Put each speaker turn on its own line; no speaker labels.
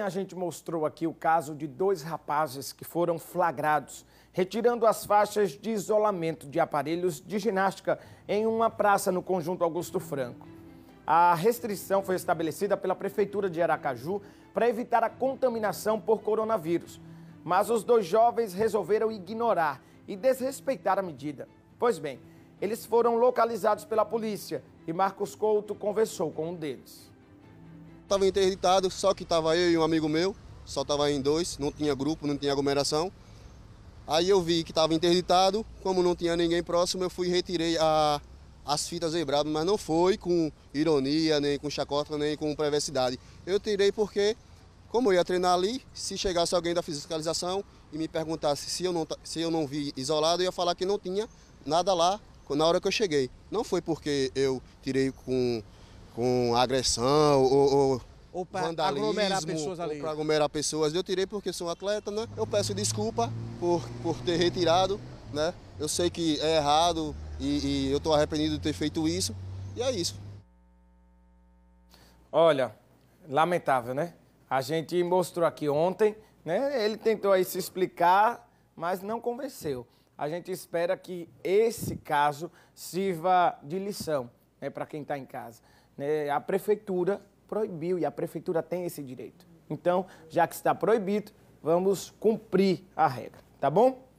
A gente mostrou aqui o caso de dois rapazes que foram flagrados retirando as faixas de isolamento de aparelhos de ginástica em uma praça no conjunto Augusto Franco. A restrição foi estabelecida pela Prefeitura de Aracaju para evitar a contaminação por coronavírus. Mas os dois jovens resolveram ignorar e desrespeitar a medida. Pois bem, eles foram localizados pela polícia e
Marcos Couto conversou com um deles estava interditado, só que estava eu e um amigo meu, só estava em dois, não tinha grupo, não tinha aglomeração. Aí eu vi que estava interditado, como não tinha ninguém próximo, eu fui e retirei a, as fitas zebradas, mas não foi com ironia, nem com chacota, nem com perversidade. Eu tirei porque, como eu ia treinar ali, se chegasse alguém da fiscalização e me perguntasse se eu não, se eu não vi isolado, eu ia falar que não tinha nada lá na hora que eu cheguei. Não foi porque eu tirei com com agressão ou, ou ou para aglomerar pessoas ali. Para aglomerar pessoas. Eu tirei porque sou um atleta, né? Eu peço desculpa por, por ter retirado, né? Eu sei que é errado e, e eu estou arrependido de ter feito isso. E é isso.
Olha, lamentável, né? A gente mostrou aqui ontem, né? Ele tentou aí se explicar, mas não convenceu. A gente espera que esse caso sirva de lição né, para quem está em casa né, a prefeitura proibiu e a prefeitura tem esse direito. Então, já que está proibido, vamos cumprir a regra, tá bom?